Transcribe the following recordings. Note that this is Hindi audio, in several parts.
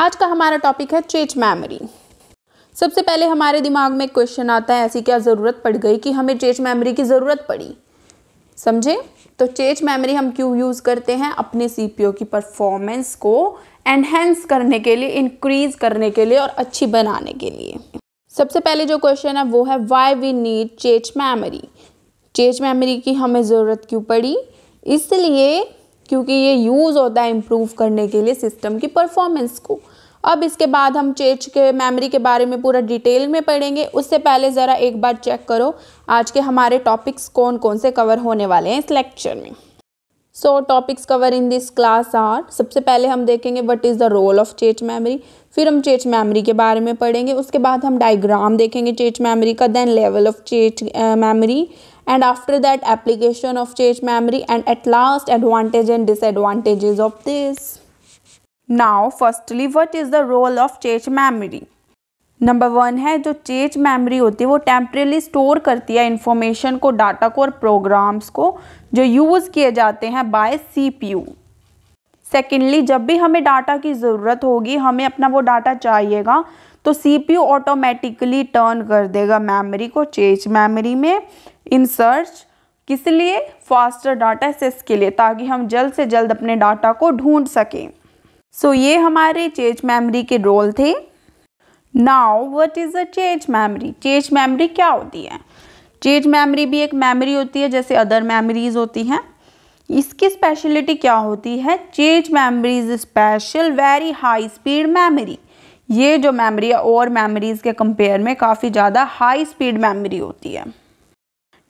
आज का हमारा टॉपिक है चेच मेमोरी सबसे पहले हमारे दिमाग में क्वेश्चन आता है ऐसी क्या ज़रूरत पड़ गई कि हमें चेच मेमोरी की ज़रूरत पड़ी समझे तो चेज मेमोरी हम क्यों यूज़ करते हैं अपने सी की परफॉर्मेंस को एनहेंस करने के लिए इंक्रीज करने के लिए और अच्छी बनाने के लिए सबसे पहले जो क्वेश्चन है वो है why we need cache memory cache memory की हमें ज़रूरत क्यों पड़ी इसलिए क्योंकि ये यूज़ होता है इम्प्रूव करने के लिए सिस्टम की परफॉर्मेंस को अब इसके बाद हम चेच के मेमोरी के बारे में पूरा डिटेल में पढ़ेंगे उससे पहले ज़रा एक बार चेक करो आज के हमारे टॉपिक्स कौन कौन से कवर होने वाले हैं इस लेक्चर में so topics cover in this class are सबसे पहले हम देखेंगे what is the role of cache memory फिर हम चेच मेमोरी के बारे में पढ़ेंगे उसके बाद हम डायग्राम देखेंगे चेच मेमोरी का then level of cache memory and after that application of change memory and at last advantage and disadvantages of this. Now firstly what is the role of change memory? Number one है जो चेज मेमोरी होती है वो टेम्परेली स्टोर करती है इन्फॉर्मेशन को डाटा को और प्रोग्राम्स को जो यूज़ किए जाते हैं बाय सीपीयू सेकेंडली जब भी हमें डाटा की ज़रूरत होगी हमें अपना वो डाटा चाहिएगा तो सीपीयू ऑटोमेटिकली टर्न कर देगा मेमोरी को चेज मेमोरी में इन सर्च किस लिए फास्टर डाटा एक्सेस के लिए ताकि हम जल्द से जल्द अपने डाटा को ढूंढ सकें सो so, ये हमारे चेज मेमोरी के रोल थे now what is a cache memory cache memory क्या होती है चेज मेमोरी भी एक मेमोरी होती है जैसे अदर मेमोरीज होती हैं इसकी स्पेशलिटी क्या होती है cache memory is special very high speed memory ये जो मेमोरी है और मेमोरीज़ के कंपेयर में काफ़ी ज़्यादा हाई स्पीड मेमोरी होती है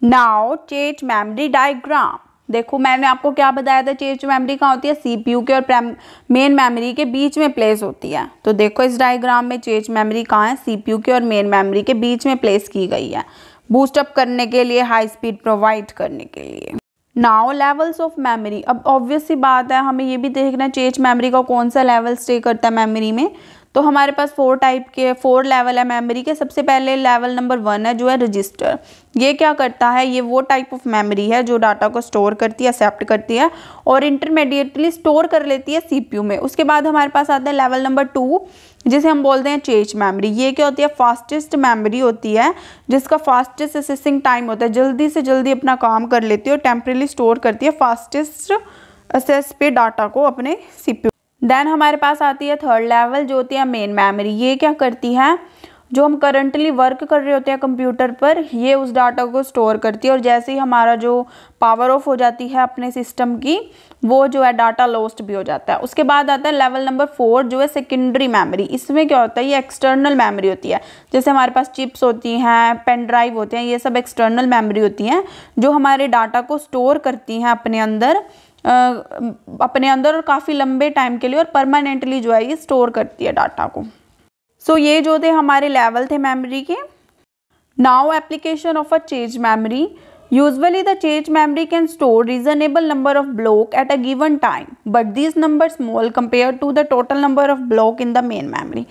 नाउ चेज मेमोरी डायग्राम देखो मैंने आपको क्या बताया था चेज मेमोरी कहाँ होती है सीपीयू के और मेन मेमोरी के बीच में प्लेस होती है तो देखो इस डायग्राम में चेज मेमोरी कहाँ है सीपीयू के और मेन मेमोरी के बीच में प्लेस की गई है बूस्टअप करने के लिए हाई स्पीड प्रोवाइड करने के लिए नाउ लेवल्स ऑफ मेमोरी अब ऑब्वियस सी बात है हमें ये भी देखना चेज मेमोरी का कौन सा लेवल स्टे करता है मेमोरी में तो हमारे पास फोर टाइप के फोर लेवल है मेमोरी के सबसे पहले लेवल नंबर वन है जो है रजिस्टर ये क्या करता है ये वो टाइप ऑफ मेमोरी है जो डाटा को स्टोर करती है एक्सेप्ट करती है और इंटरमीडिएटली स्टोर कर लेती है सीपीयू में उसके बाद हमारे पास आता है लेवल नंबर टू जिसे हम बोलते हैं चेज मेमोरी ये क्या होती है फास्टेस्ट मेमोरी होती है जिसका फास्टेस्ट असेसिंग टाइम होता है जल्दी से जल्दी अपना काम कर लेती है और टेम्परेली स्टोर करती है फास्टेस्ट असेस पे डाटा को अपने सीपी देन हमारे पास आती है थर्ड लेवल जो होती है मेन मेमोरी ये क्या करती है जो हम करंटली वर्क कर रहे होते हैं कंप्यूटर पर ये उस डाटा को स्टोर करती है और जैसे ही हमारा जो पावर ऑफ हो जाती है अपने सिस्टम की वो जो है डाटा लॉस्ट भी हो जाता है उसके बाद आता है लेवल नंबर फोर जो है सेकेंडरी मेमोरी इसमें क्या होता है ये एक्सटर्नल मेमोरी होती है जैसे हमारे पास चिप्स होती हैं पेन ड्राइव होते हैं ये सब एक्सटर्नल मेमोरी होती हैं जो हमारे डाटा को स्टोर करती हैं अपने अंदर अपने अंदर और काफ़ी लंबे टाइम के लिए और परमानेंटली जो है ये स्टोर करती है डाटा को सो so, ये जो थे हमारे लेवल थे मेमोरी के now application of a change memory usually the change memory can store reasonable number of block at a given time but this number small compare to the total number of block in the main memory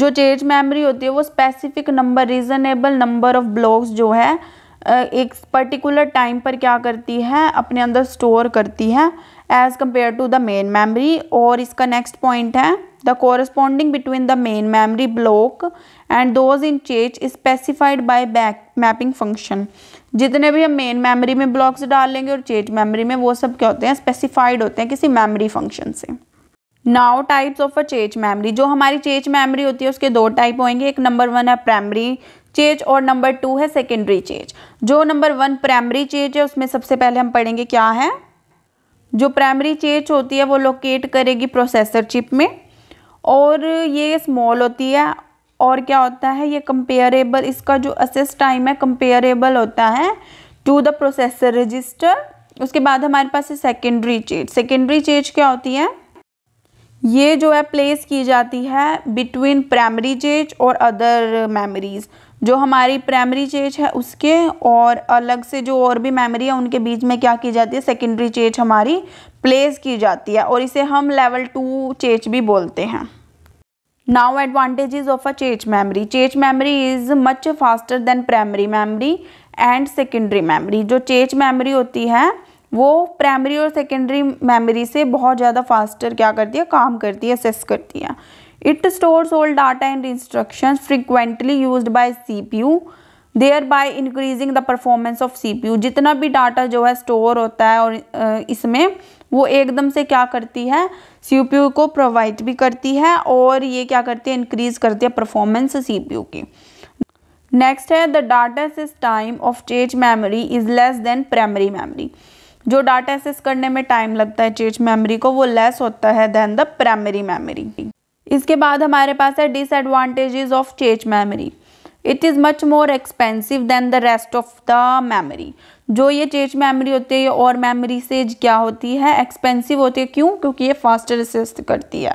जो चेंज मेमरी होती है वो specific number reasonable number of blocks जो है एक पर्टिकुलर टाइम पर क्या करती है अपने अंदर स्टोर करती है as compare to the main memory और इसका नेक्स्ट पॉइंट है the corresponding between the main memory block and those in cache specified by back mapping function जितने भी हम मेन मेमोरी में ब्लॉक्स डाल लेंगे और चेज मेमोरी में वो सब क्या होते हैं स्पेसिफाइड होते हैं किसी मेमोरी फंक्शन से now types of a cache memory जो हमारी चेज मेमोरी होती है उसके दो टाइप होंगे एक नंबर वन है प्राइमरी चेज और नंबर टू है सेकेंडरी चेज जो नंबर वन प्राइमरी चेज है उसमें सबसे पहले हम पढ़ेंगे क्या है जो प्राइमरी चेज होती है वो लोकेट करेगी प्रोसेसर चिप में और ये स्मॉल होती है और क्या होता है ये कंपेयरेबल इसका जो असेस टाइम है कंपेयरेबल होता है टू द प्रोसेसर रजिस्टर उसके बाद हमारे पास है सेकेंडरी चेज सेकेंडरी चेज क्या होती है ये जो है प्लेस की जाती है बिटवीन प्राइमरी चेज और अदर मेमोरीज़ जो हमारी प्राइमरी चेज है उसके और अलग से जो और भी मेमोरी है उनके बीच में क्या की जाती है सेकेंडरी चेज हमारी प्लेस की जाती है और इसे हम लेवल टू चेज भी बोलते हैं now advantages of a cache memory cache memory is much faster than primary memory and secondary memory जो चेज मेमोरी होती है वो प्राइमरी और सेकेंडरी मेमोरी से बहुत ज़्यादा फास्टर क्या करती है काम करती है असेस करती है it stores old data and instruction frequently use by C P U thereby increasing the performance of C P U जितना भी डाटा जो है स्टोर होता है और इसमें वो एकदम से क्या करती है सी पी यू को प्रोवाइड भी करती है और ये क्या करती है इंक्रीज करती है परफॉर्मेंस सी पी यू की नेक्स्ट है the data access time of स्टेज memory is less than primary memory जो डाटा एसेस करने में टाइम लगता है चेज मेमोरी को वो लेस होता है देन द प्राइमरी मेमोरी इसके बाद हमारे पास है disadvantages of cache memory it is much more expensive than the rest of the memory जो ये चेज मेमोरी होती है ये और मेमोरी से क्या होती है एक्सपेंसिव होती है क्यों क्योंकि ये फास्टर असिस्ट करती है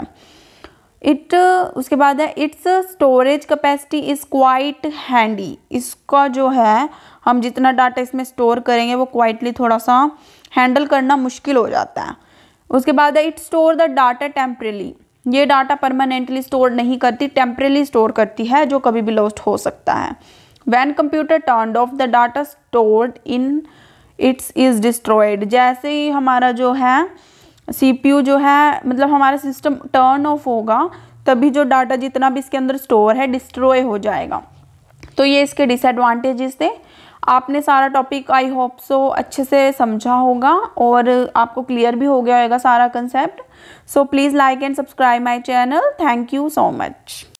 इट uh, उसके बाद है its storage capacity is quite handy इसका जो है हम जितना डाटा इसमें स्टोर करेंगे वो क्वाइटली थोड़ा सा हैंडल करना मुश्किल हो जाता है उसके बाद है it store the data temporarily ये डाटा परमानेंटली स्टोर नहीं करती टेम्परेली स्टोर करती है जो कभी भी लॉस्ट हो सकता है when computer turn off the data store in its is destroyed जैसे ही हमारा जो है सीपीयू जो है मतलब हमारा सिस्टम टर्न ऑफ होगा तभी जो डाटा जितना भी इसके अंदर स्टोर है डिस्ट्रॉय हो जाएगा तो ये इसके डिसएडवांटेजेस थे आपने सारा टॉपिक आई होप सो अच्छे से समझा होगा और आपको क्लियर भी हो गया होगा सारा concept so please like and subscribe my channel thank you so much